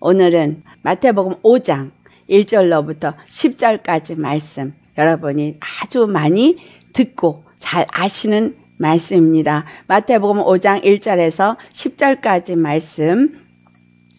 오늘은 마태복음 5장 1절로부터 10절까지 말씀 여러분이 아주 많이 듣고 잘 아시는 말씀입니다. 마태복음 5장 1절에서 10절까지 말씀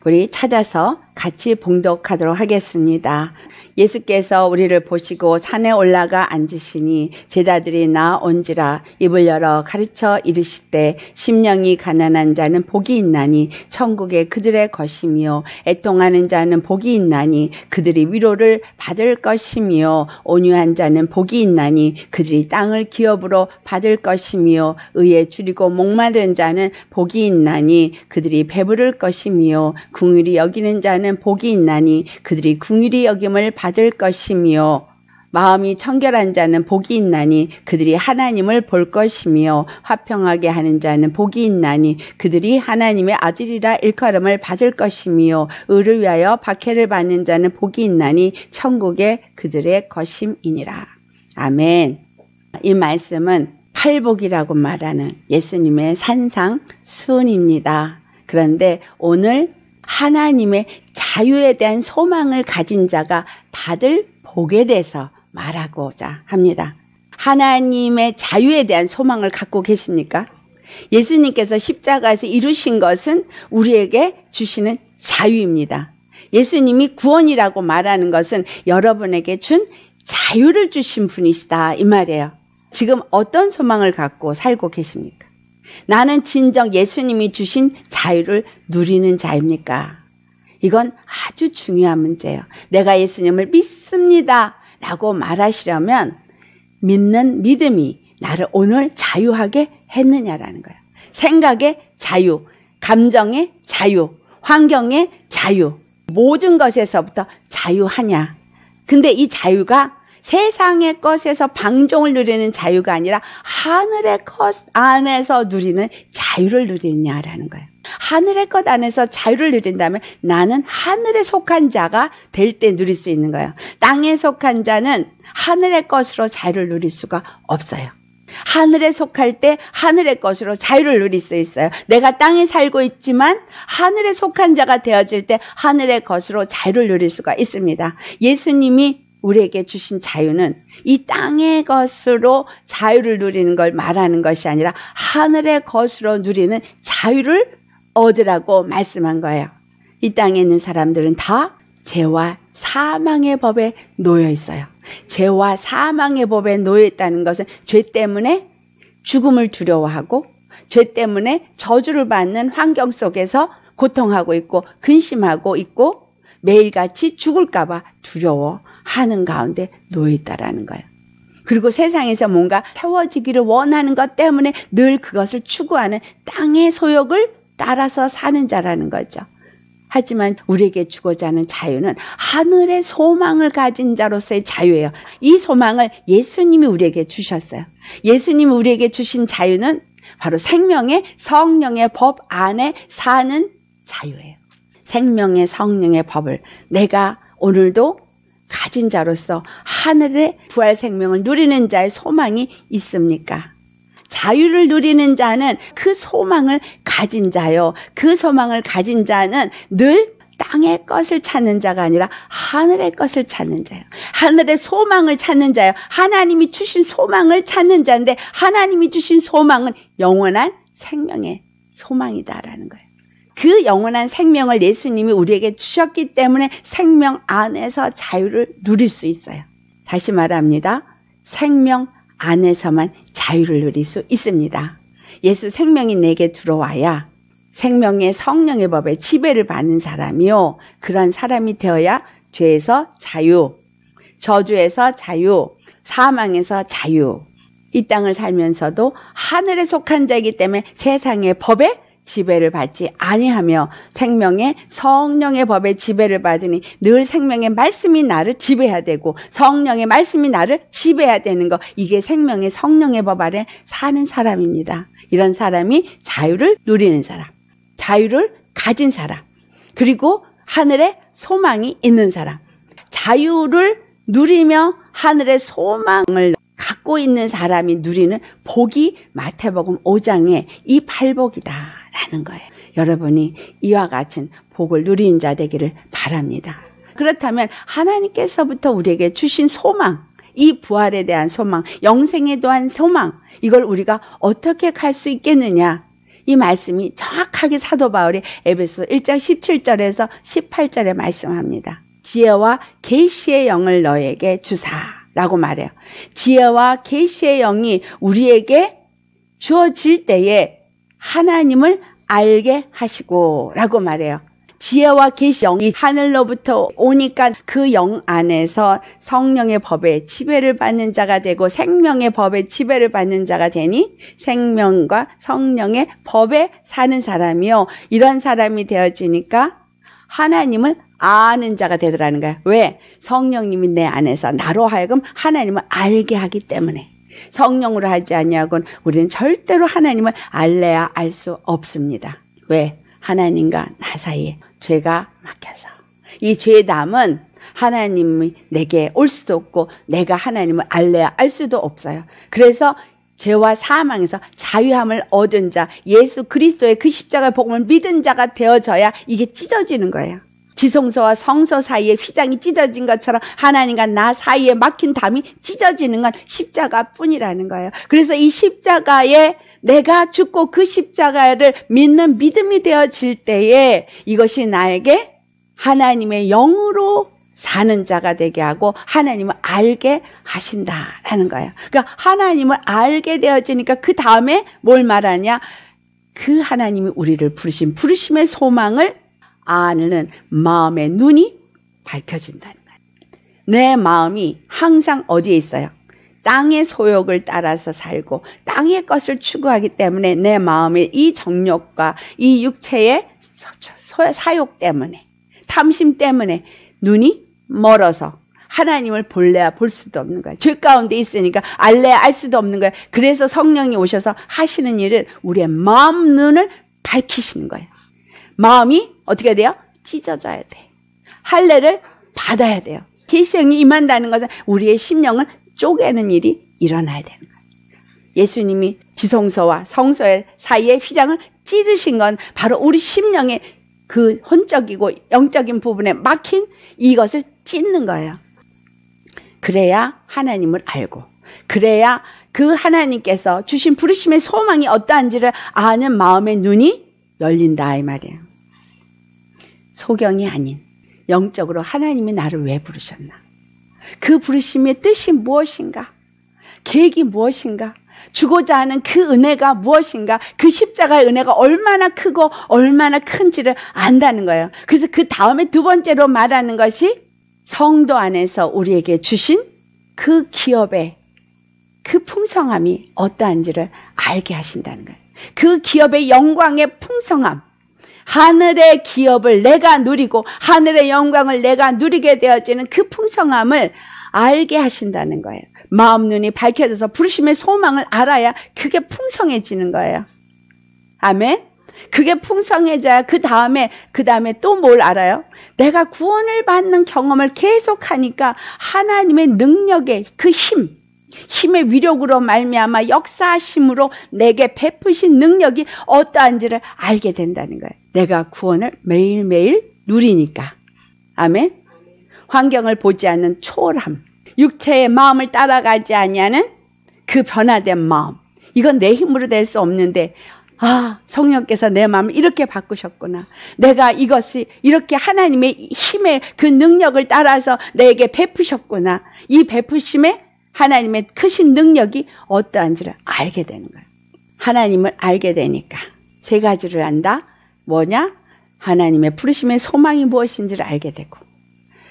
우리 찾아서 같이 봉독하도록 하겠습니다. 예수께서 우리를 보시고 산에 올라가 앉으시니 제자들이 나온지라 입을 열어 가르쳐 이르시되 심령이 가난한 자는 복이 있나니 천국에 그들의 것이며 애통하는 자는 복이 있나니 그들이 위로를 받을 것이며 온유한 자는 복이 있나니 그들이 땅을 기업으로 받을 것이며 의에 줄이고 목마른 자는 복이 있나니 그들이 배부를 것이며 궁일이 여기는 자는 하는 복이 있나니 그들이 궁일이 여김을 받을 것이며 마음이 청결한 자는 복이 있나니 그들이 하나님을 볼 것이며 화평하게 하는 자는 복이 있나니 그들이 하나님의 아들이라 일컬음을 받을 것이며 의를 위하여 박해를 받는 자는 복이 있나니 천국에 그들의 것임이니라. 아멘. 이 말씀은 팔복이라고 말하는 예수님의 산상 순입니다. 그런데 오늘 하나님의 자유에 대한 소망을 가진 자가 받을 복에 대해서 말하고자 합니다. 하나님의 자유에 대한 소망을 갖고 계십니까? 예수님께서 십자가에서 이루신 것은 우리에게 주시는 자유입니다. 예수님이 구원이라고 말하는 것은 여러분에게 준 자유를 주신 분이시다 이 말이에요. 지금 어떤 소망을 갖고 살고 계십니까? 나는 진정 예수님이 주신 자유를 누리는 자입니까? 이건 아주 중요한 문제예요. 내가 예수님을 믿습니다. 라고 말하시려면 믿는 믿음이 나를 오늘 자유하게 했느냐라는 거예요. 생각의 자유, 감정의 자유, 환경의 자유, 모든 것에서부터 자유하냐. 근데 이 자유가 세상의 것에서 방종을 누리는 자유가 아니라 하늘의 것 안에서 누리는 자유를 누리냐라는 거예요. 하늘의 것 안에서 자유를 누린다면 나는 하늘에 속한 자가 될 때 누릴 수 있는 거예요. 땅에 속한 자는 하늘의 것으로 자유를 누릴 수가 없어요. 하늘에 속할 때 하늘의 것으로 자유를 누릴 수 있어요. 내가 땅에 살고 있지만 하늘에 속한 자가 되어질 때 하늘의 것으로 자유를 누릴 수가 있습니다. 예수님이 우리에게 주신 자유는 이 땅의 것으로 자유를 누리는 걸 말하는 것이 아니라 하늘의 것으로 누리는 자유를 얻으라고 말씀한 거예요. 이 땅에 있는 사람들은 다 죄와 사망의 법에 놓여 있어요. 죄와 사망의 법에 놓여 있다는 것은 죄 때문에 죽음을 두려워하고 죄 때문에 저주를 받는 환경 속에서 고통하고 있고 근심하고 있고 매일같이 죽을까봐 두려워 하는 가운데 놓여 있다라는 거예요. 그리고 세상에서 뭔가 태워지기를 원하는 것 때문에 늘 그것을 추구하는 땅의 소욕을 따라서 사는 자라는 거죠. 하지만 우리에게 주고자 하는 자유는 하늘의 소망을 가진 자로서의 자유예요. 이 소망을 예수님이 우리에게 주셨어요. 예수님이 우리에게 주신 자유는 바로 생명의 성령의 법 안에 사는 자유예요. 생명의 성령의 법을 내가 오늘도 가진 자로서 하늘의 부활 생명을 누리는 자의 소망이 있습니까? 자유를 누리는 자는 그 소망을 가진 자요. 그 소망을 가진 자는 늘 땅의 것을 찾는 자가 아니라 하늘의 것을 찾는 자요 하늘의 소망을 찾는 자요 하나님이 주신 소망을 찾는 자인데 하나님이 주신 소망은 영원한 생명의 소망이다라는 거예요. 그 영원한 생명을 예수님이 우리에게 주셨기 때문에 생명 안에서 자유를 누릴 수 있어요. 다시 말합니다. 생명 안에서만 자유를 누릴 수 있습니다. 예수 생명이 내게 들어와야 생명의 성령의 법에 지배를 받는 사람이요. 그런 사람이 되어야 죄에서 자유, 저주에서 자유, 사망에서 자유, 이 땅을 살면서도 하늘에 속한 자이기 때문에 세상의 법에 지배를 받지 아니하며 생명의 성령의 법에 지배를 받으니 늘 생명의 말씀이 나를 지배해야 되고 성령의 말씀이 나를 지배해야 되는 것 이게 생명의 성령의 법 아래 사는 사람입니다. 이런 사람이 자유를 누리는 사람, 자유를 가진 사람, 그리고 하늘에 소망이 있는 사람, 자유를 누리며 하늘의 소망을 갖고 있는 사람이 누리는 복이 마태복음 5장의 이 팔복이다. 라는 거예요. 여러분이 이와 같은 복을 누린 자 되기를 바랍니다. 그렇다면 하나님께서부터 우리에게 주신 소망, 이 부활에 대한 소망, 영생에 대한 소망, 이걸 우리가 어떻게 갈 수 있겠느냐? 이 말씀이 정확하게 사도 바울이 에베소 1장 17절에서 18절에 말씀합니다. 지혜와 계시의 영을 너에게 주사라고 말해요. 지혜와 계시의 영이 우리에게 주어질 때에 하나님을 알게 하시고라고 말해요. 지혜와 계시 영이 하늘로부터 오니까 그 영 안에서 성령의 법에 지배를 받는 자가 되고 생명의 법에 지배를 받는 자가 되니 생명과 성령의 법에 사는 사람이요 이런 사람이 되어지니까 하나님을 아는 자가 되더라는 거야. 왜? 성령님이 내 안에서 나로 하여금 하나님을 알게 하기 때문에. 성령으로 하지 아니하곤 우리는 절대로 하나님을 알래야 알 수 없습니다. 왜? 하나님과 나 사이에 죄가 막혀서. 이 죄의 담은 하나님이 내게 올 수도 없고 내가 하나님을 알래야 알 수도 없어요. 그래서 죄와 사망에서 자유함을 얻은 자, 예수 그리스도의 그 십자가 복음을 믿은 자가 되어져야 이게 찢어지는 거예요. 지성서와성서 사이에 휘장이 찢어진 것처럼 하나님과 나 사이에 막힌 담이 찢어지는 건 십자가뿐이라는 거예요. 그래서 이 십자가에 내가 죽고 그 십자가를 믿는 믿음이 되어질 때에 이것이 나에게 하나님의 영으로 사는 자가 되게 하고 하나님을 알게 하신다라는 거예요. 그러니까 하나님을 알게 되어지니까 그 다음에 뭘 말하냐? 그 하나님이 우리를 부르신 부르심의 소망을 아는 마음의 눈이 밝혀진다는 말이에요. 내 마음이 항상 어디에 있어요? 땅의 소욕을 따라서 살고 땅의 것을 추구하기 때문에 내 마음의 이 정욕과 이 육체의 사욕 때문에 탐심 때문에 눈이 멀어서 하나님을 볼래야 볼 수도 없는 거야. 죄 가운데 있으니까 알래야 알 수도 없는 거야. 그래서 성령이 오셔서 하시는 일을 우리의 마음 눈을 밝히시는 거예요. 마음이 어떻게 돼요? 찢어져야 돼. 할례를 받아야 돼요. 계시 형이 임한다는 것은 우리의 심령을 쪼개는 일이 일어나야 되는 거예요. 예수님이 지성소와 성소의 사이에 휘장을 찢으신 건 바로 우리 심령의 그 혼적이고 영적인 부분에 막힌 이것을 찢는 거예요. 그래야 하나님을 알고, 그래야 그 하나님께서 주신 부르심의 소망이 어떠한지를 아는 마음의 눈이 열린다, 이 말이에요. 소경이 아닌 영적으로 하나님이 나를 왜 부르셨나? 그 부르심의 뜻이 무엇인가? 계획이 무엇인가? 주고자 하는 그 은혜가 무엇인가? 그 십자가의 은혜가 얼마나 크고 얼마나 큰지를 안다는 거예요. 그래서 그 다음에 두 번째로 말하는 것이 성도 안에서 우리에게 주신 그 기업의 그 풍성함이 어떠한지를 알게 하신다는 거예요. 그 기업의 영광의 풍성함. 하늘의 기업을 내가 누리고 하늘의 영광을 내가 누리게 되어지는 그 풍성함을 알게 하신다는 거예요. 마음 눈이 밝혀져서 부르심의 소망을 알아야 그게 풍성해지는 거예요. 아멘. 그게 풍성해져야 그 다음에 그 다음에 또 뭘 알아요? 내가 구원을 받는 경험을 계속하니까 하나님의 능력의 그 힘, 힘의 위력으로 말미암아 역사심으로 하 내게 베푸신 능력이 어떠한지를 알게 된다는 거예요. 내가 구원을 매일매일 누리니까. 아멘. 환경을 보지 않는 초월함. 육체의 마음을 따라가지 아니하는 그 변화된 마음. 이건 내 힘으로 될 수 없는데 아, 성령께서 내 마음을 이렇게 바꾸셨구나. 내가 이것이 이렇게 하나님의 힘의 그 능력을 따라서 내게 베푸셨구나. 이 베푸심에 하나님의 크신 능력이 어떠한지를 알게 되는 거예요. 하나님을 알게 되니까 세 가지를 안다. 뭐냐? 하나님의 부르심의 소망이 무엇인지를 알게 되고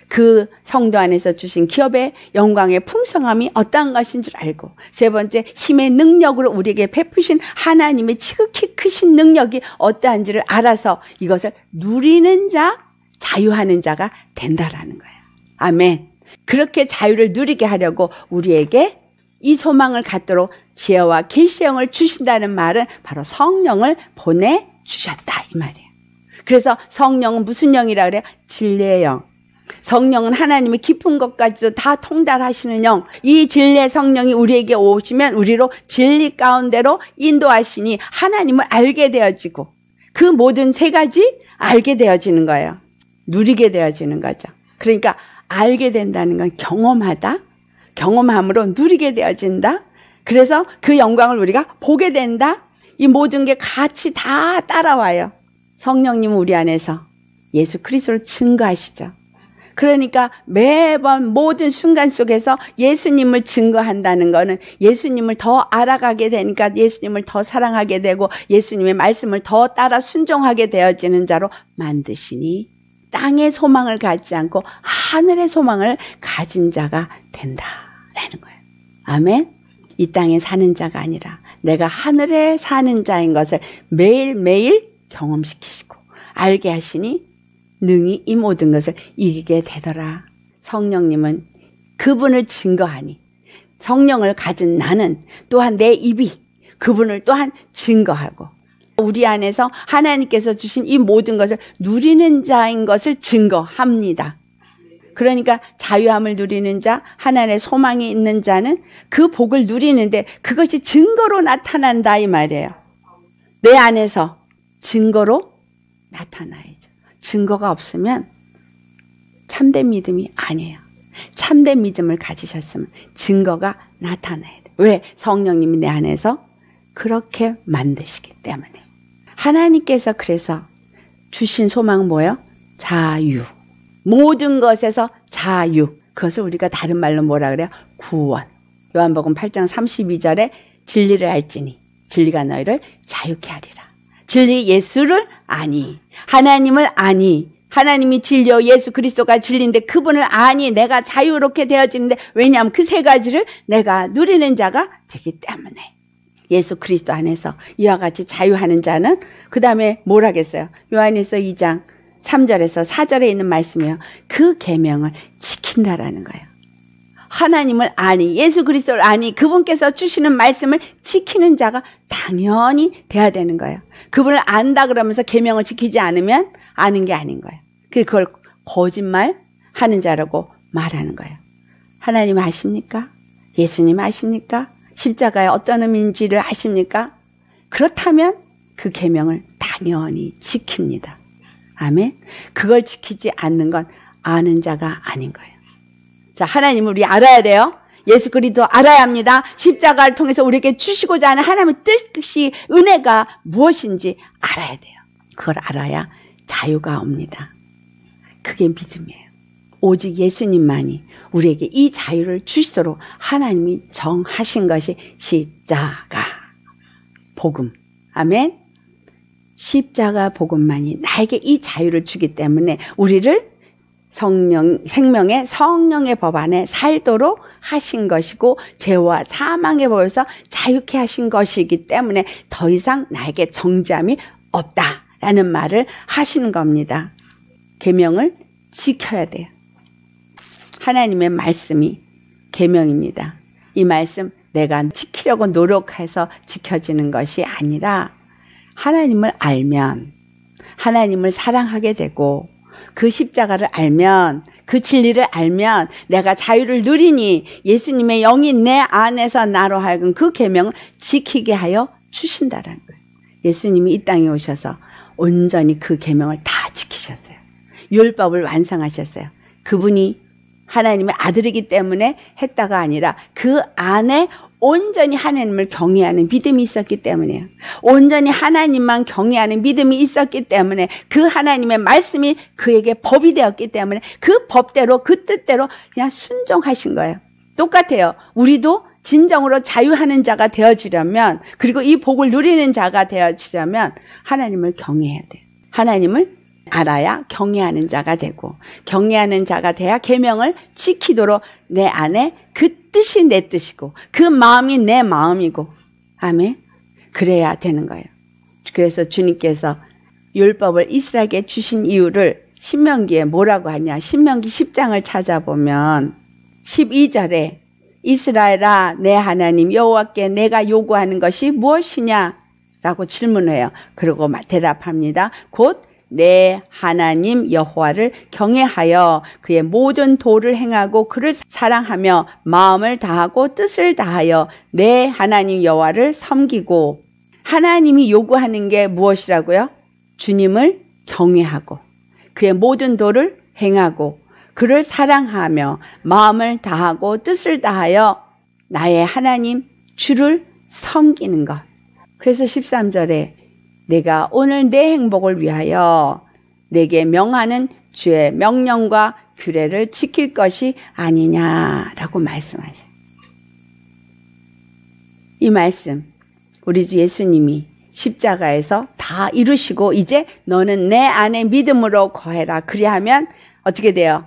그 성도 안에서 주신 기업의 영광의 풍성함이 어떠한 것인 줄 알고 세 번째 힘의 능력으로 우리에게 베푸신 하나님의 지극히 크신 능력이 어떠한지를 알아서 이것을 누리는 자 자유하는 자가 된다라는 거야 아멘 그렇게 자유를 누리게 하려고 우리에게 이 소망을 갖도록 지혜와 계시형을 주신다는 말은 바로 성령을 보내 주셨다 이 말이에요. 그래서 성령은 무슨 영이라 그래요? 진리의 영. 성령은 하나님의 깊은 것까지도 다 통달하시는 영. 이 진리 성령이 우리에게 오시면 우리로 진리 가운데로 인도하시니 하나님을 알게 되어지고 그 모든 세 가지 알게 되어지는 거예요. 누리게 되어지는 거죠. 그러니까 알게 된다는 건 경험하다. 경험함으로 누리게 되어진다. 그래서 그 영광을 우리가 보게 된다. 이 모든 게 같이 다 따라와요. 성령님 우리 안에서 예수 그리스도를 증거하시죠. 그러니까 매번 모든 순간 속에서 예수님을 증거한다는 거는 예수님을 더 알아가게 되니까 예수님을 더 사랑하게 되고 예수님의 말씀을 더 따라 순종하게 되어지는 자로 만드시니 땅의 소망을 갖지 않고 하늘의 소망을 가진 자가 된다라는 거예요. 아멘. 이 땅에 사는 자가 아니라 내가 하늘에 사는 자인 것을 매일매일 경험시키시고 알게 하시니 능히 이 모든 것을 이기게 되더라. 성령님은 그분을 증거하니 성령을 가진 나는 또한 내 입이 그분을 또한 증거하고 우리 안에서 하나님께서 주신 이 모든 것을 누리는 자인 것을 증거합니다. 그러니까 자유함을 누리는 자, 하나님의 소망이 있는 자는 그 복을 누리는데 그것이 증거로 나타난다 이 말이에요. 내 안에서 증거로 나타나야죠. 증거가 없으면 참된 믿음이 아니에요. 참된 믿음을 가지셨으면 증거가 나타나야 돼. 왜? 성령님이 내 안에서 그렇게 만드시기 때문에. 하나님께서 그래서 주신 소망은 뭐예요? 자유. 모든 것에서 자유. 그것을 우리가 다른 말로 뭐라 그래요? 구원. 요한복음 8장 32절에 진리를 알지니 진리가 너희를 자유케 하리라. 진리 예수를 아니. 하나님을 아니. 하나님이 진리요 예수 그리스도가 진리인데 그분을 아니 내가 자유롭게 되어지는데 왜냐하면 그 세 가지를 내가 누리는 자가 되기 때문에 예수 그리스도 안에서 이와 같이 자유하는 자는 그 다음에 뭘 하겠어요? 요한일서 2장 3절에서 4절에 있는 말씀이요. 그 계명을 지킨다라는 거예요. 하나님을 아니 예수 그리스도를 아니 그분께서 주시는 말씀을 지키는 자가 당연히 돼야 되는 거예요. 그분을 안다 그러면서 계명을 지키지 않으면 아는 게 아닌 거예요. 그걸 거짓말 하는 자라고 말하는 거예요. 하나님 아십니까? 예수님 아십니까? 십자가의 어떤 의미인지를 아십니까? 그렇다면 그 계명을 당연히 지킵니다. 아멘. 그걸 지키지 않는 건 아는 자가 아닌 거예요. 자, 하나님을 우리 알아야 돼요. 예수 그리스도 알아야 합니다. 십자가를 통해서 우리에게 주시고자 하는 하나님의 뜻이 은혜가 무엇인지 알아야 돼요. 그걸 알아야 자유가 옵니다. 그게 믿음이에요. 오직 예수님만이 우리에게 이 자유를 주시도록 하나님이 정하신 것이 십자가 복음. 아멘. 십자가 복음만이 나에게 이 자유를 주기 때문에 우리를 성령, 생명의 성령의 법 안에 살도록 하신 것이고, 죄와 사망의 법에서 자유케 하신 것이기 때문에 더 이상 나에게 정잠이 없다라는 말을 하시는 겁니다. 계명을 지켜야 돼요. 하나님의 말씀이 계명입니다. 이 말씀 내가 지키려고 노력해서 지켜지는 것이 아니라 하나님을 알면 하나님을 사랑하게 되고 그 십자가를 알면 그 진리를 알면 내가 자유를 누리니 예수님의 영이 내 안에서 나로 하여금 그 계명을 지키게 하여 주신다라는 거예요. 예수님이 이 땅에 오셔서 온전히 그 계명을 다 지키셨어요. 율법을 완성하셨어요. 그분이 하나님의 아들이기 때문에 했다가 아니라 그 안에 온전히 하나님을 경외하는 믿음이 있었기 때문에요. 온전히 하나님만 경외하는 믿음이 있었기 때문에 그 하나님의 말씀이 그에게 법이 되었기 때문에 그 법대로 그 뜻대로 그냥 순종하신 거예요. 똑같아요. 우리도 진정으로 자유하는 자가 되어주려면 그리고 이 복을 누리는 자가 되어주려면 하나님을 경외해야 돼요. 하나님을 알아야 경외하는 자가 되고 경외하는 자가 돼야 계명을 지키도록 내 안에 그 뜻이 내 뜻이고 그 마음이 내 마음이고 아멘. 그래야 되는 거예요. 그래서 주님께서 율법을 이스라엘에게 주신 이유를 신명기에 뭐라고 하냐? 신명기 10장을 찾아보면 12절에 이스라엘아 내 하나님 여호와께 내가 요구하는 것이 무엇이냐? 라고 질문해요. 그리고 대답합니다. 곧내 하나님 여호와를 경외하여 그의 모든 도를 행하고 그를 사랑하며 마음을 다하고 뜻을 다하여 내 하나님 여호와를 섬기고 하나님이 요구하는 게 무엇이라고요? 주님을 경외하고 그의 모든 도를 행하고 그를 사랑하며 마음을 다하고 뜻을 다하여 나의 하나님 주를 섬기는 것. 그래서 13절에 내가 오늘 내 행복을 위하여 내게 명하는 주의 명령과 규례를 지킬 것이 아니냐라고 말씀하세요. 이 말씀, 우리 주 예수님이 십자가에서 다 이루시고 이제 너는 내 안에 믿음으로 거해라. 그리하면 어떻게 돼요?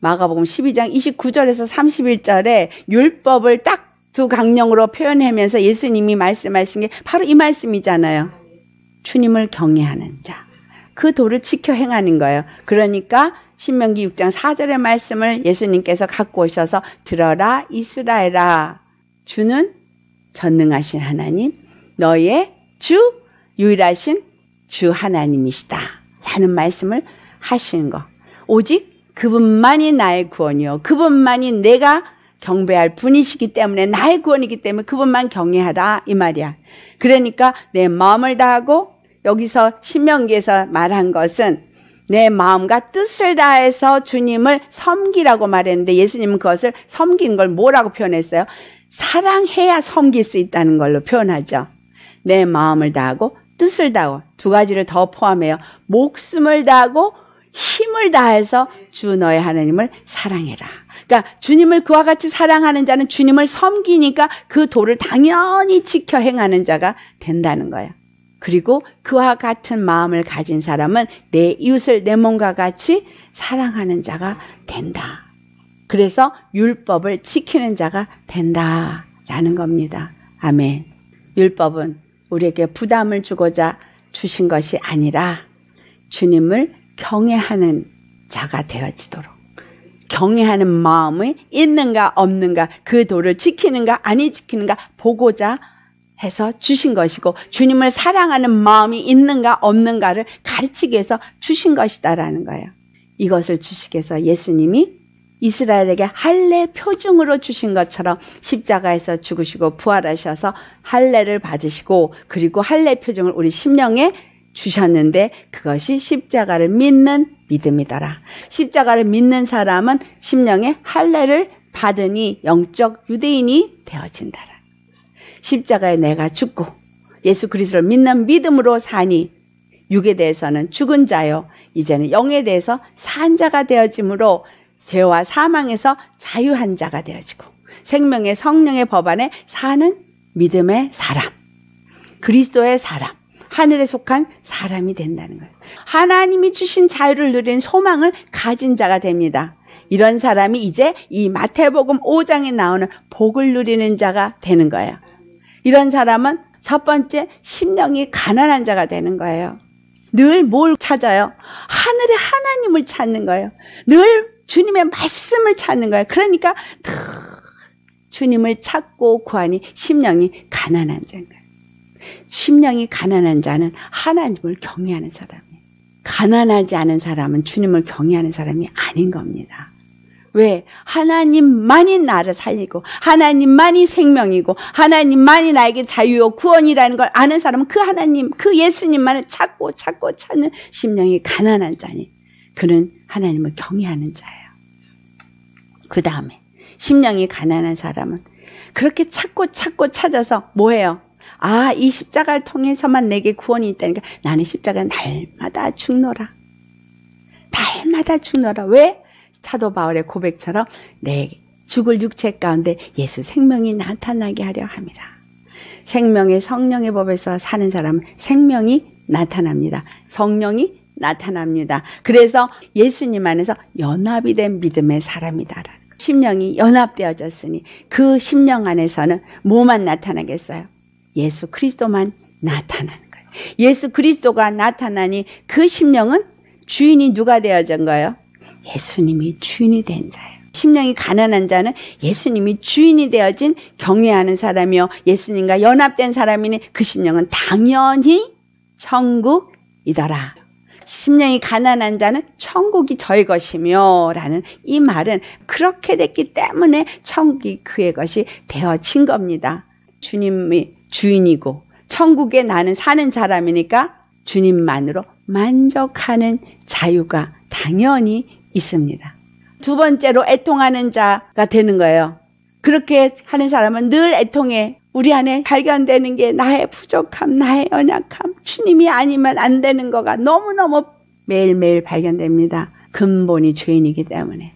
마가복음 12장 29절에서 31절에 율법을 딱 두 강령으로 표현하면서 예수님이 말씀하신 게 바로 이 말씀이잖아요. 주님을 경외하는 자. 그 도를 지켜 행하는 거예요. 그러니까 신명기 6장 4절의 말씀을 예수님께서 갖고 오셔서 들어라 이스라엘아 주는 전능하신 하나님 너의 주 유일하신 주 하나님이시다 라는 말씀을 하시는 거. 오직 그분만이 나의 구원이요 그분만이 내가 경배할 분이시기 때문에 나의 구원이기 때문에 그분만 경외하라 이 말이야. 그러니까 내 마음을 다하고 여기서 신명기에서 말한 것은 내 마음과 뜻을 다해서 주님을 섬기라고 말했는데 예수님은 그것을 섬긴 걸 뭐라고 표현했어요? 사랑해야 섬길 수 있다는 걸로 표현하죠. 내 마음을 다하고 뜻을 다하고 두 가지를 더 포함해요. 목숨을 다하고 힘을 다해서 주 너의 하나님을 사랑해라. 그러니까 주님을 그와 같이 사랑하는 자는 주님을 섬기니까 그 도를 당연히 지켜 행하는 자가 된다는 거예요. 그리고 그와 같은 마음을 가진 사람은 내 이웃을 내 몸과 같이 사랑하는 자가 된다. 그래서 율법을 지키는 자가 된다라는 겁니다. 아멘. 율법은 우리에게 부담을 주고자 주신 것이 아니라 주님을 경외하는 자가 되어지도록 경외하는 마음이 있는가 없는가 그 도를 지키는가 아니 지키는가 보고자 해서 주신 것이고 주님을 사랑하는 마음이 있는가 없는가를 가르치기 위해서 주신 것이다라는 거예요. 이것을 주시기 위해서 예수님이 이스라엘에게 할례 표징으로 주신 것처럼 십자가에서 죽으시고 부활하셔서 할례를 받으시고 그리고 할례 표징을 우리 심령에 주셨는데 그것이 십자가를 믿는 믿음이더라. 십자가를 믿는 사람은 심령에 할례를 받으니 영적 유대인이 되어진다라. 십자가에 내가 죽고 예수 그리스도를 믿는 믿음으로 사니 육에 대해서는 죽은 자요 이제는 영에 대해서 산 자가 되어짐으로 죄와 사망에서 자유한 자가 되어지고 생명의 성령의 법안에 사는 믿음의 사람 그리스도의 사람 하늘에 속한 사람이 된다는 거예요. 하나님이 주신 자유를 누린 소망을 가진 자가 됩니다. 이런 사람이 이제 이 마태복음 5장에 나오는 복을 누리는 자가 되는 거예요. 이런 사람은 첫 번째 심령이 가난한 자가 되는 거예요. 늘 뭘 찾아요? 하늘의 하나님을 찾는 거예요. 늘 주님의 말씀을 찾는 거예요. 그러니까 주님을 찾고 구하니 심령이 가난한 자인 거예요. 심령이 가난한 자는 하나님을 경외하는 사람이에요. 가난하지 않은 사람은 주님을 경외하는 사람이 아닌 겁니다. 왜? 하나님만이 나를 살리고 하나님만이 생명이고 하나님만이 나에게 자유요 구원이라는 걸 아는 사람은 그 하나님, 그 예수님만을 찾고 찾고 찾는 심령이 가난한 자니 그는 하나님을 경외하는 자예요. 그 다음에 심령이 가난한 사람은 그렇게 찾고 찾고 찾아서 뭐해요? 아, 이 십자가를 통해서만 내게 구원이 있다니까 나는 십자가 날마다 죽노라. 날마다 죽노라. 왜? 사도 바울의 고백처럼 내 죽을 육체 가운데 예수 생명이 나타나게 하려 합이라 생명의 성령의 법에서 사는 사람은 생명이 나타납니다. 성령이 나타납니다. 그래서 예수님 안에서 연합이 된 믿음의 사람이다 심령이 연합되어졌으니 그 심령 안에서는 뭐만 나타나겠어요? 예수 그리스도만 나타나는 거예요. 예수 그리스도가 나타나니 그 심령은 주인이 누가 되어진 거예요? 예수님이 주인이 된 자예요. 심령이 가난한 자는 예수님이 주인이 되어진 경외하는 사람이요. 예수님과 연합된 사람이니 그 심령은 당연히 천국이더라. 심령이 가난한 자는 천국이 저의 것이며 라는 이 말은 그렇게 됐기 때문에 천국이 그의 것이 되어진 겁니다. 주님이 주인이고 천국에 나는 사는 사람이니까 주님만으로 만족하는 자유가 당연히 있습니다. 두 번째로 애통하는 자가 되는 거예요. 그렇게 하는 사람은 늘 애통해. 우리 안에 발견되는 게 나의 부족함, 나의 연약함, 주님이 아니면 안 되는 거가 너무너무 매일매일 발견됩니다. 근본이 죄인이기 때문에.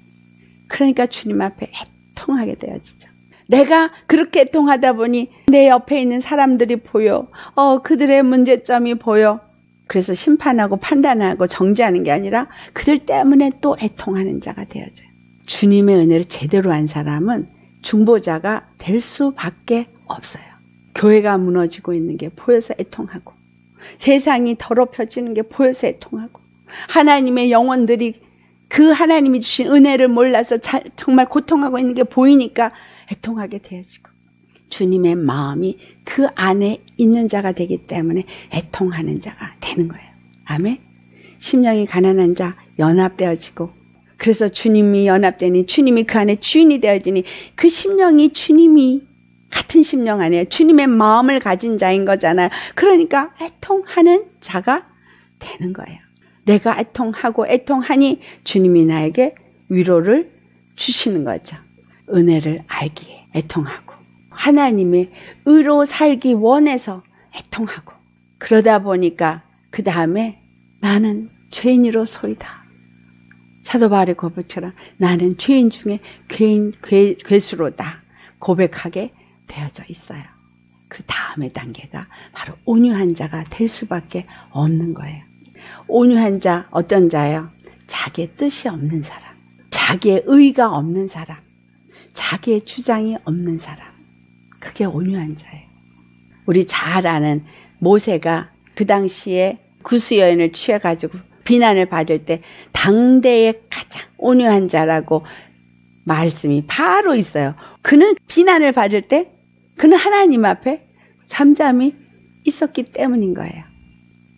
그러니까 주님 앞에 애통하게 되어지죠. 내가 그렇게 애통하다 보니 내 옆에 있는 사람들이 보여. 어, 그들의 문제점이 보여. 그래서 심판하고 판단하고 정지하는 게 아니라 그들 때문에 또 애통하는 자가 되어져요. 주님의 은혜를 제대로 한 사람은 중보자가 될 수밖에 없어요. 교회가 무너지고 있는 게 보여서 애통하고 세상이 더럽혀지는 게 보여서 애통하고 하나님의 영혼들이 그 하나님이 주신 은혜를 몰라서 잘, 정말 고통하고 있는 게 보이니까 애통하게 되어지고 주님의 마음이 그 안에 있는 자가 되기 때문에 애통하는 자가 되는 거예요. 아멘. 심령이 가난한 자 연합되어지고 그래서 주님이 연합되니 주님이 그 안에 주인이 되어지니 그 심령이 주님이 같은 심령 안에 주님의 마음을 가진 자인 거잖아요. 그러니까 애통하는 자가 되는 거예요. 내가 애통하고 애통하니 주님이 나에게 위로를 주시는 거죠. 은혜를 알기에 애통하고 하나님의 의로 살기 원해서 애통하고 그러다 보니까 그 다음에 나는 죄인으로 소이다. 사도 바울 고백처럼 나는 죄인 중에 괴인 괴, 괴수로다 고백하게 되어져 있어요. 그 다음의 단계가 바로 온유한 자가 될 수밖에 없는 거예요. 온유한 자 어떤 자예요? 자기의 뜻이 없는 사람, 자기의 의가 없는 사람, 자기의 주장이 없는 사람. 그게 온유한 자예요. 우리 잘 아는 모세가 그 당시에 구스 여인을 취해가지고 비난을 받을 때 당대의 가장 온유한 자라고 말씀이 바로 있어요. 그는 비난을 받을 때 그는 하나님 앞에 잠잠히 있었기 때문인 거예요.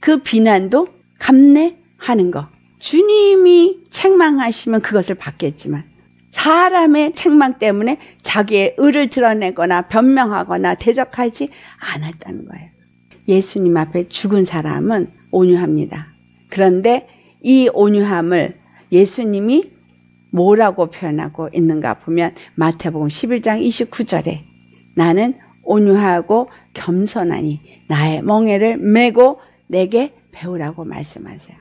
그 비난도 감내하는 거. 주님이 책망하시면 그것을 받겠지만 사람의 책망 때문에 자기의 의를 드러내거나 변명하거나 대적하지 않았다는 거예요. 예수님 앞에 죽은 사람은 온유합니다. 그런데 이 온유함을 예수님이 뭐라고 표현하고 있는가 보면 마태복음 11장 29절에 나는 온유하고 겸손하니 나의 멍에를 메고 내게 배우라고 말씀하세요.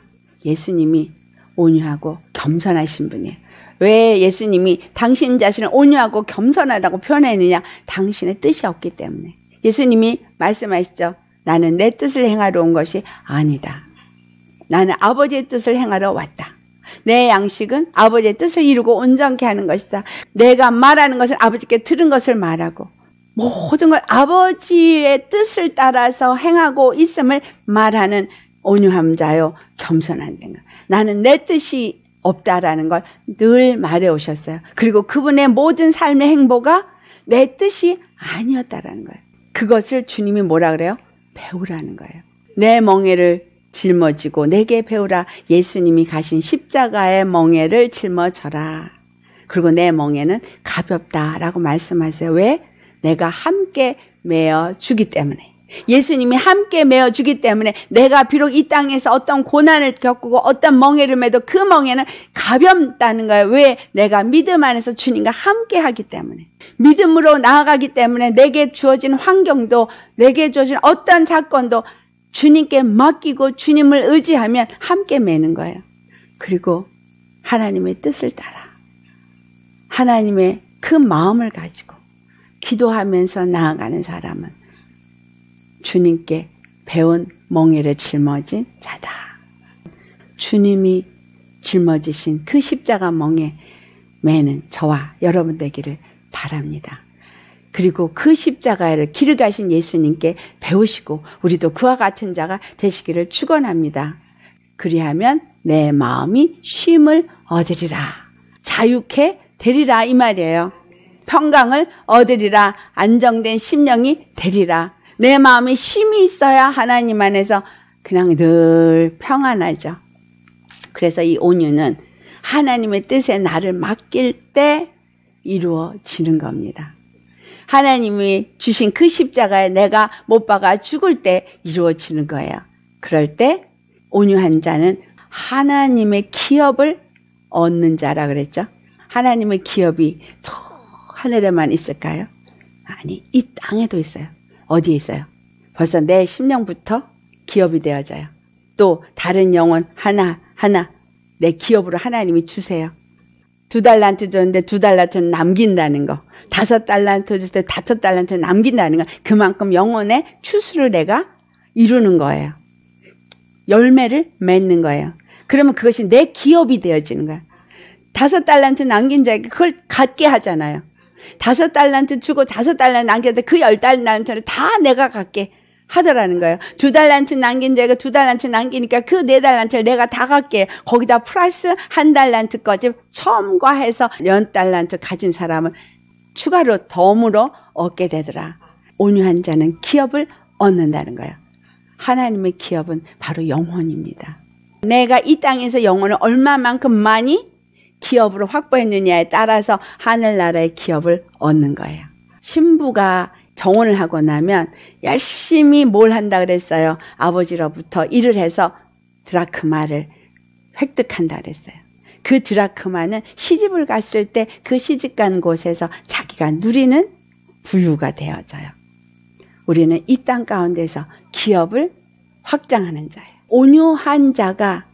예수님이 온유하고 겸손하신 분이에요. 왜 예수님이 당신 자신을 온유하고 겸손하다고 표현했느냐? 당신의 뜻이 없기 때문에. 예수님이 말씀하시죠. 나는 내 뜻을 행하러 온 것이 아니다. 나는 아버지의 뜻을 행하러 왔다. 내 양식은 아버지의 뜻을 이루고 온전케 하는 것이다. 내가 말하는 것은 아버지께 들은 것을 말하고 모든 걸 아버지의 뜻을 따라서 행하고 있음을 말하는 온유함 자요 겸손한 생각. 나는 내 뜻이 없다라는 걸 늘 말해 오셨어요. 그리고 그분의 모든 삶의 행보가 내 뜻이 아니었다라는 거예요. 그것을 주님이 뭐라 그래요? 배우라는 거예요. 내 멍에를 짊어지고 내게 배우라. 예수님이 가신 십자가의 멍에를 짊어져라. 그리고 내 멍에는 가볍다라고 말씀하세요. 왜? 내가 함께 매어 주기 때문에. 예수님이 함께 메어 주기 때문에 내가 비록 이 땅에서 어떤 고난을 겪고 어떤 멍해를 메도그 멍에는 가볍다는 거예요. 왜? 내가 믿음 안에서 주님과 함께 하기 때문에. 믿음으로 나아가기 때문에 내게 주어진 환경도 내게 주어진 어떤 사건도 주님께 맡기고 주님을 의지하면 함께 메는 거예요. 그리고 하나님의 뜻을 따라 하나님의 그 마음을 가지고 기도하면서 나아가는 사람은 주님께 배운 멍에를 짊어진 자다. 주님이 짊어지신 그 십자가 멍에 매는 저와 여러분 되기를 바랍니다. 그리고 그 십자가를 길을 가신 예수님께 배우시고 우리도 그와 같은 자가 되시기를 축원합니다. 그리하면 내 마음이 쉼을 얻으리라. 자유케 되리라 이 말이에요. 평강을 얻으리라. 안정된 심령이 되리라. 내 마음에 힘이 있어야 하나님 안에서 그냥 늘 평안하죠. 그래서 이 온유는 하나님의 뜻에 나를 맡길 때 이루어지는 겁니다. 하나님이 주신 그 십자가에 내가 못 박아 죽을 때 이루어지는 거예요. 그럴 때 온유한 자는 하나님의 기업을 얻는 자라 그랬죠. 하나님의 기업이 저 하늘에만 있을까요? 아니, 이 땅에도 있어요. 어디에 있어요? 벌써 내 심령부터 기업이 되어져요. 또 다른 영혼 하나 하나 내 기업으로 하나님이 주세요. 두 달란트 줬는데 두 달란트는 남긴다는 거. 다섯 달란트 줬을 때 다섯 달란트 는 남긴다는 거. 그만큼 영혼의 추수를 내가 이루는 거예요. 열매를 맺는 거예요. 그러면 그것이 내 기업이 되어지는 거야. 다섯 달란트 남긴 자에게 그걸 갖게 하잖아요. 다섯 달란트 주고 다섯 달란트 남겼는데 그열 달란트를 다 내가 갖게 하더라는 거예요. 두 달란트 남긴 자가 두 달란트 남기니까 그 네 달란트를 내가 다 갖게 거기다 플러스 한 달란트까지 첨과해서 연 달란트 가진 사람은 추가로 덤으로 얻게 되더라. 온유한 자는 기업을 얻는다는 거예요. 하나님의 기업은 바로 영혼입니다. 내가 이 땅에서 영혼을 얼마만큼 많이 기업으로 확보했느냐에 따라서 하늘나라의 기업을 얻는 거예요. 신부가 정혼을 하고 나면 열심히 뭘 한다 그랬어요. 아버지로부터 일을 해서 드라크마를 획득한다 그랬어요. 그 드라크마는 시집을 갔을 때 그 시집 간 곳에서 자기가 누리는 부유가 되어져요. 우리는 이 땅 가운데서 기업을 확장하는 자예요. 온유한 자가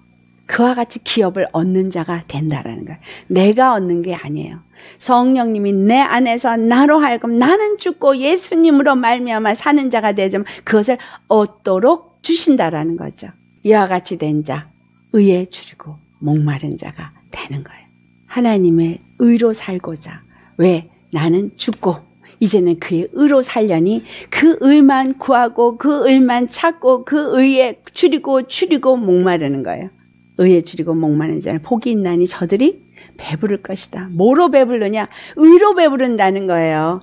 그와 같이 기업을 얻는 자가 된다라는 거예요. 내가 얻는 게 아니에요. 성령님이 내 안에서 나로 하여금 나는 죽고 예수님으로 말미암아 사는 자가 되지만 그것을 얻도록 주신다라는 거죠. 이와 같이 된 자, 의에 줄이고 목마른 자가 되는 거예요. 하나님의 의로 살고자 왜 나는 죽고 이제는 그의 의로 살려니 그 의만 구하고 그 의만 찾고 그 의에 줄이고 줄이고 목마르는 거예요. 의에 줄이고 목마른 자는 복이 있나니 저들이 배부를 것이다. 뭐로 배불르냐? 의로 배부른다는 거예요.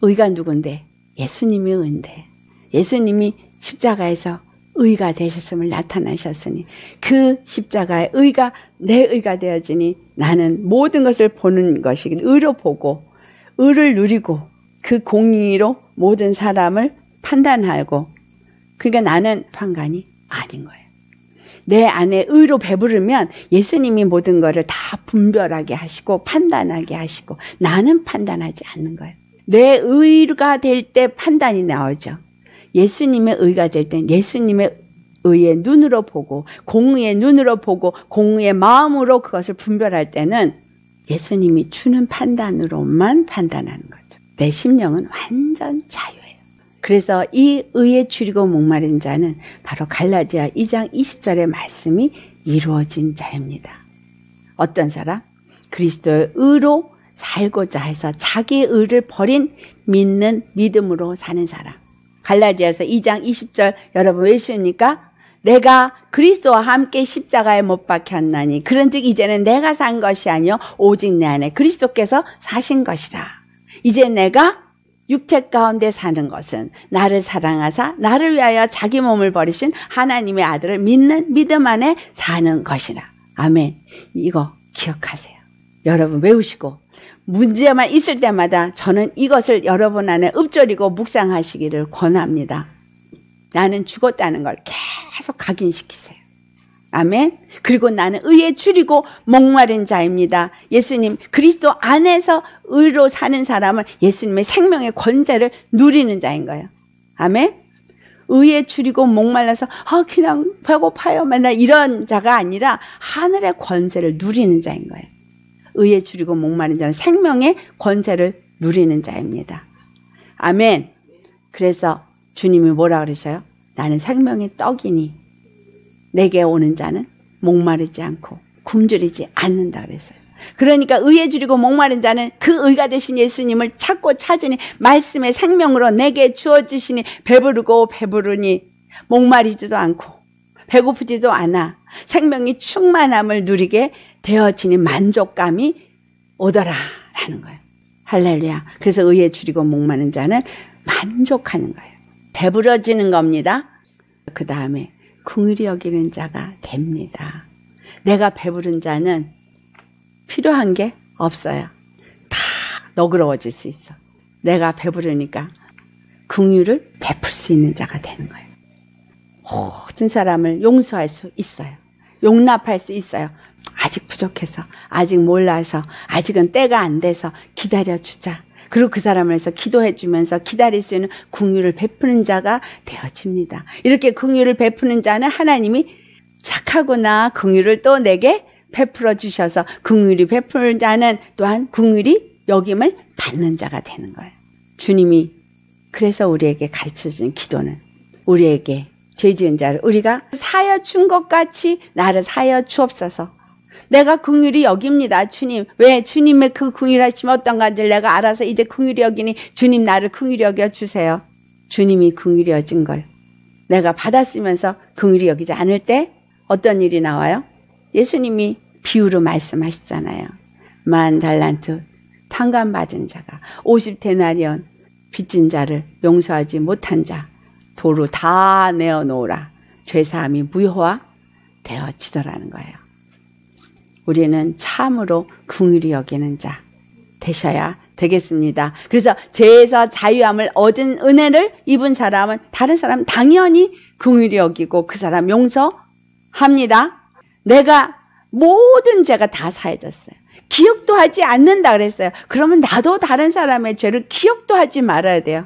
의가 누군데? 예수님이 의인데. 예수님이 십자가에서 의가 되셨음을 나타나셨으니 그 십자가의 의가 내 의가 되어지니 나는 모든 것을 보는 것이 의로 보고 의를 누리고 그 공의로 모든 사람을 판단하고 그러니까 나는 판관이 아닌 거예요. 내 안에 의로 배부르면 예수님이 모든 것을 다 분별하게 하시고 판단하게 하시고 나는 판단하지 않는 거예요. 내 의가 될 때 판단이 나오죠. 예수님의 의가 될 땐 예수님의 의의 눈으로 보고 공의의 눈으로 보고 공의의 마음으로 그것을 분별할 때는 예수님이 주는 판단으로만 판단하는 거죠. 내 심령은 완전 자유. 그래서 이 의에 줄이고 목마른 자는 바로 갈라지아 2장 20절의 말씀이 이루어진 자입니다. 어떤 사람? 그리스도의 의로 살고자 해서 자기의 의를 버린 믿는 믿음으로 사는 사람. 갈라디아서 2장 20절 여러분 외우니까 내가 그리스도와 함께 십자가에 못 박혔나니 그런즉 이제는 내가 산 것이 아니요 오직 내 안에 그리스도께서 사신 것이라. 이제 내가 육체 가운데 사는 것은 나를 사랑하사 나를 위하여 자기 몸을 버리신 하나님의 아들을 믿는 믿음 안에 사는 것이라. 아멘. 이거 기억하세요. 여러분 외우시고 문제만 있을 때마다 저는 이것을 여러분 안에 읊조리고 묵상하시기를 권합니다. 나는 죽었다는 걸 계속 각인시키세요. 아멘. 그리고 나는 의에 줄이고 목마른 자입니다. 예수님 그리스도 안에서 의로 사는 사람은 예수님의 생명의 권세를 누리는 자인 거예요. 아멘. 의에 줄이고 목말라서 아 그냥 배고파요 맨날 이런 자가 아니라 하늘의 권세를 누리는 자인 거예요. 의에 줄이고 목마른 자는 생명의 권세를 누리는 자입니다. 아멘. 그래서 주님이 뭐라 그러셔요? 나는 생명의 떡이니 내게 오는 자는 목마르지 않고 굶주리지 않는다 그랬어요. 그러니까 의에 줄이고 목마른 자는 그 의가 되신 예수님을 찾고 찾으니 말씀의 생명으로 내게 주어 주시니 배부르고 배부르니 목마르지도 않고 배고프지도 않아 생명이 충만함을 누리게 되어지니 만족감이 오더라라는 거예요. 할렐루야. 그래서 의에 줄이고 목마른 자는 만족하는 거예요. 배부러지는 겁니다. 그 다음에 궁휼히 여기는 자가 됩니다. 내가 배부른 자는 필요한 게 없어요. 다 너그러워질 수 있어. 내가 배부르니까 궁휼을 베풀 수 있는 자가 되는 거예요. 모든 사람을 용서할 수 있어요. 용납할 수 있어요. 아직 부족해서, 아직 몰라서, 아직은 때가 안 돼서 기다려 주자. 그리고 그 사람을 해서 기도해 주면서 기다릴 수 있는 궁유를 베푸는 자가 되어집니다. 이렇게 궁유를 베푸는 자는 하나님이 착하구나 궁유를 또 내게 베풀어 주셔서 궁유리 베푸는 자는 또한 궁유리 여김을 받는 자가 되는 거예요. 주님이 그래서 우리에게 가르쳐 주는 기도는 우리에게 죄 지은 자를 우리가 사여 준 것 같이 나를 사여 주옵소서 내가 궁휼이 여깁니다. 주님. 왜? 주님의 그궁휼하심 어떤 간지 내가 알아서 이제 궁휼이 여기니 주님 나를 궁휼히 여겨 주세요. 주님이 궁휼이 여진 걸 내가 받았으면서 궁휼이 여기지 않을 때 어떤 일이 나와요? 예수님이 비유로 말씀하셨잖아요만 달란트 탕감 받은 자가 5 0테나리온 빚진 자를 용서하지 못한 자 도로 다 내어 놓으라 죄 사함이 무효화 되어지더라는 거예요. 우리는 참으로 궁휼히 여기는 자 되셔야 되겠습니다. 그래서 죄에서 자유함을 얻은 은혜를 입은 사람은 다른 사람 당연히 궁휼히 여기고 그 사람 용서합니다. 내가 모든 죄가 다 사해졌어요. 기억도 하지 않는다 그랬어요. 그러면 나도 다른 사람의 죄를 기억도 하지 말아야 돼요.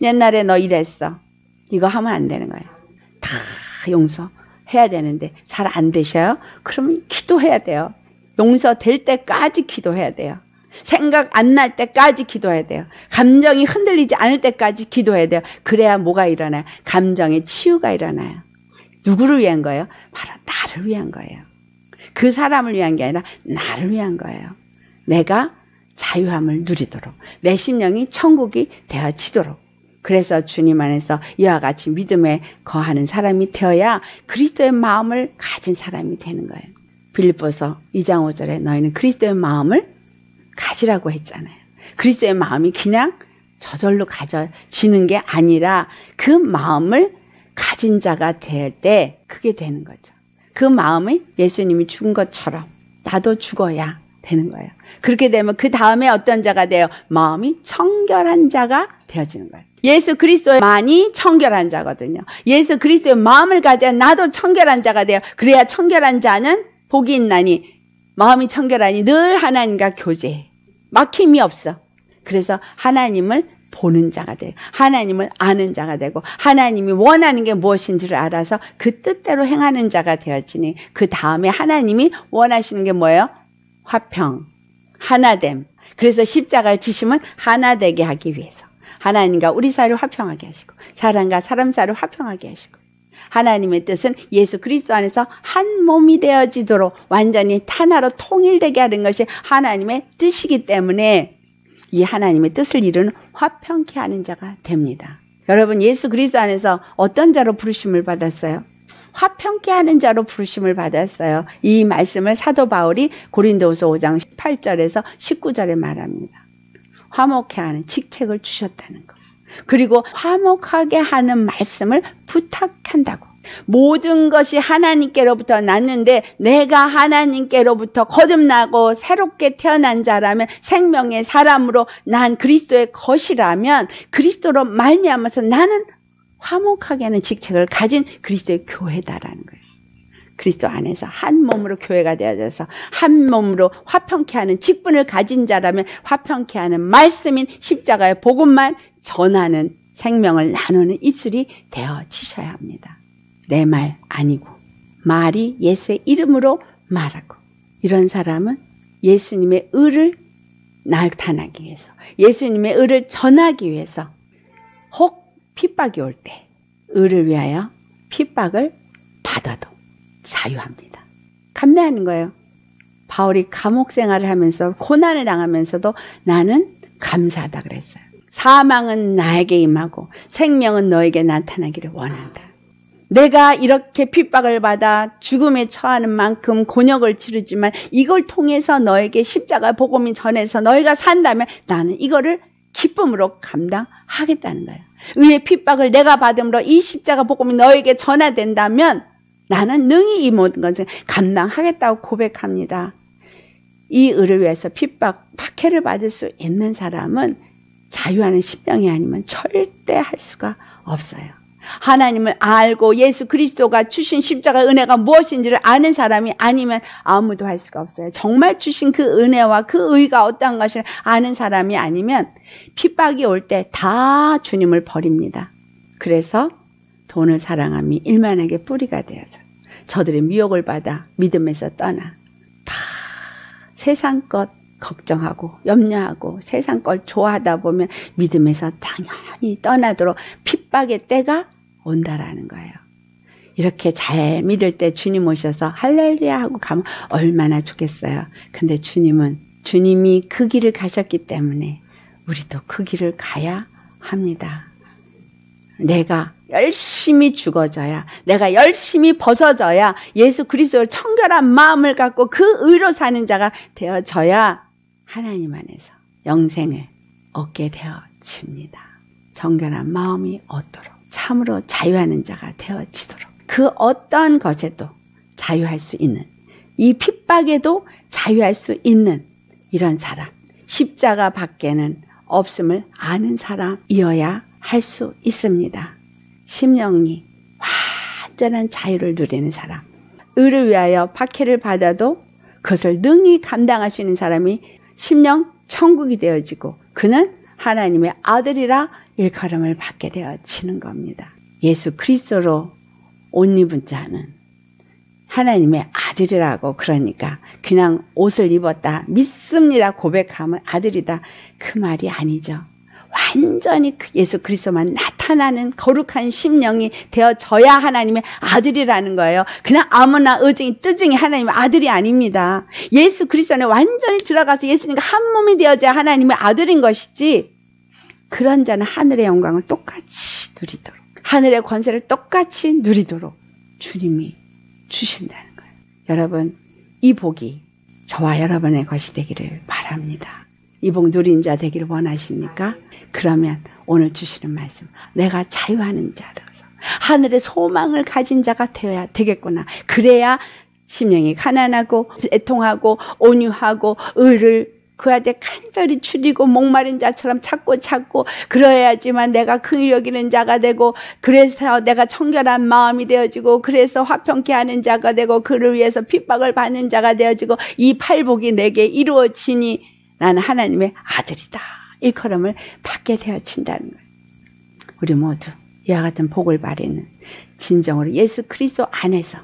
옛날에 너 이랬어. 이거 하면 안 되는 거예요. 다 용서해야 되는데 잘 안 되셔요? 그러면 기도해야 돼요. 용서될 때까지 기도해야 돼요. 생각 안 날 때까지 기도해야 돼요. 감정이 흔들리지 않을 때까지 기도해야 돼요. 그래야 뭐가 일어나요? 감정의 치유가 일어나요. 누구를 위한 거예요? 바로 나를 위한 거예요. 그 사람을 위한 게 아니라 나를 위한 거예요. 내가 자유함을 누리도록 내 심령이 천국이 되어지도록 그래서 주님 안에서 이와 같이 믿음에 거하는 사람이 되어야 그리스도의 마음을 가진 사람이 되는 거예요. 빌립보서 2장 5절에 너희는 그리스도의 마음을 가지라고 했잖아요. 그리스도의 마음이 그냥 저절로 가져지는 게 아니라 그 마음을 가진 자가 될 때 그게 되는 거죠. 그 마음이 예수님이 죽은 것처럼 나도 죽어야 되는 거예요. 그렇게 되면 그 다음에 어떤 자가 돼요? 마음이 청결한 자가 되어지는 거예요. 예수 그리스도만이 청결한 자거든요. 예수 그리스도의 마음을 가져야 나도 청결한 자가 돼요. 그래야 청결한 자는 복이 있나니 마음이 청결하니 늘 하나님과 교제 막힘이 없어. 그래서 하나님을 보는 자가 되 하나님을 아는 자가 되고 하나님이 원하는 게 무엇인지를 알아서 그 뜻대로 행하는 자가 되어지니 그 다음에 하나님이 원하시는 게 뭐예요? 화평, 하나됨. 그래서 십자가를 지심은 하나 되게 하기 위해서 하나님과 우리 사이를 화평하게 하시고 사람과 사람 사이를 화평하게 하시고 하나님의 뜻은 예수 그리스도 안에서 한 몸이 되어지도록 완전히 하나로 통일되게 하는 것이 하나님의 뜻이기 때문에 이 하나님의 뜻을 이루는 화평케 하는 자가 됩니다. 여러분 예수 그리스도 안에서 어떤 자로 부르심을 받았어요? 화평케 하는 자로 부르심을 받았어요. 이 말씀을 사도 바울이 고린도후서 5장 18절에서 19절에 말합니다. 화목케 하는 직책을 주셨다는 것. 그리고 화목하게 하는 말씀을 부탁한다고. 모든 것이 하나님께로부터 났는데 내가 하나님께로부터 거듭나고 새롭게 태어난 자라면 생명의 사람으로 난 그리스도의 것이라면 그리스도로 말미암아서 나는 화목하게 하는 직책을 가진 그리스도의 교회다라는 거예요. 그리스도 안에서 한 몸으로 교회가 되어져서 한 몸으로 화평케 하는 직분을 가진 자라면 화평케 하는 말씀인 십자가의 복음만 전하는 생명을 나누는 입술이 되어지셔야 합니다. 내 말 아니고 말이 예수의 이름으로 말하고 이런 사람은 예수님의 의를 나타나기 위해서 예수님의 의를 전하기 위해서 혹 핍박이 올 때 의를 위하여 핍박을 받아도 자유합니다. 감내하는 거예요. 바울이 감옥 생활을 하면서 고난을 당하면서도 나는 감사하다 그랬어요. 사망은 나에게 임하고 생명은 너에게 나타나기를 원한다. 내가 이렇게 핍박을 받아 죽음에 처하는 만큼 곤역을 치르지만 이걸 통해서 너에게 십자가 복음이 전해서 너희가 산다면 나는 이거를 기쁨으로 감당하겠다는 거예요. 의의 핍박을 내가 받음으로 이 십자가 복음이 너에게 전화된다면 나는 능히 이 모든 것을 감당하겠다고 고백합니다. 이 의를 위해서 핍박, 박해를 받을 수 있는 사람은 자유하는 심령이 아니면 절대 할 수가 없어요. 하나님을 알고 예수 그리스도가 주신 십자가 은혜가 무엇인지를 아는 사람이 아니면 아무도 할 수가 없어요. 정말 주신 그 은혜와 그 의가 어떠한 것을 아는 사람이 아니면 핍박이 올 때 다 주님을 버립니다. 그래서 돈을 사랑함이 일만에게 뿌리가 되어서 저들의 미혹을 받아 믿음에서 떠나 다 세상 것 걱정하고 염려하고 세상 걸 좋아하다 보면 믿음에서 당연히 떠나도록 핍박의 때가 온다라는 거예요. 이렇게 잘 믿을 때 주님 오셔서 할렐루야 하고 가면 얼마나 좋겠어요. 근데 주님은 주님이 그 길을 가셨기 때문에 우리도 그 길을 가야 합니다. 내가 열심히 죽어져야 내가 열심히 벗어져야 예수 그리스도를 청결한 마음을 갖고 그 의로 사는 자가 되어져야 하나님 안에서 영생을 얻게 되어집니다. 정결한 마음이 얻도록 참으로 자유하는 자가 되어지도록 그 어떤 것에도 자유할 수 있는 이 핍박에도 자유할 수 있는 이런 사람 십자가 밖에는 없음을 아는 사람이어야 할 수 있습니다. 심령이 완전한 자유를 누리는 사람. 의를 위하여 박해를 받아도 그것을 능히 감당하시는 사람이 심령 천국이 되어지고 그는 하나님의 아들이라 일컬음을 받게 되어지는 겁니다. 예수 그리스도로 옷 입은 자는 하나님의 아들이라고 그러니까 그냥 옷을 입었다 믿습니다 고백하면 아들이다 그 말이 아니죠. 완전히 그 예수 그리스도만 나타나는 거룩한 심령이 되어져야 하나님의 아들이라는 거예요. 그냥 아무나 어중이 뜨중이 하나님의 아들이 아닙니다. 예수 그리스도 안에 완전히 들어가서 예수님과 한 몸이 되어져야 하나님의 아들인 것이지 그런 자는 하늘의 영광을 똑같이 누리도록 하늘의 권세를 똑같이 누리도록 주님이 주신다는 거예요. 여러분 이 복이 저와 여러분의 것이 되기를 바랍니다. 이복 누린 자 되기를 원하십니까 그러면 오늘 주시는 말씀 내가 자유하는 자라서 하늘의 소망을 가진 자가 되어야 되겠구나. 그래야 심령이 가난하고 애통하고 온유하고 의를 그아재 간절히 추리고 목마른 자처럼 찾고 찾고 그래야지만 내가 긍휼 그 여기는 자가 되고 그래서 내가 청결한 마음이 되어지고 그래서 화평케 하는 자가 되고 그를 위해서 핍박을 받는 자가 되어지고 이 팔복이 내게 이루어지니 나는 하나님의 아들이다. 이 걸음을 받게 되어진다는 거예요. 우리 모두 이와 같은 복을 바라는 진정으로 예수 그리스도 안에서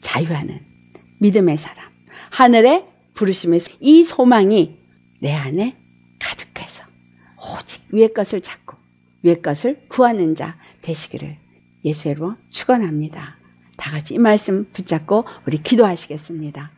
자유하는 믿음의 사람, 하늘의 부르심의 이 소망이 내 안에 가득해서 오직 위의 것을 찾고 위의 것을 구하는 자 되시기를 예수로 축원합니다. 다 같이 이 말씀 붙잡고 우리 기도하시겠습니다.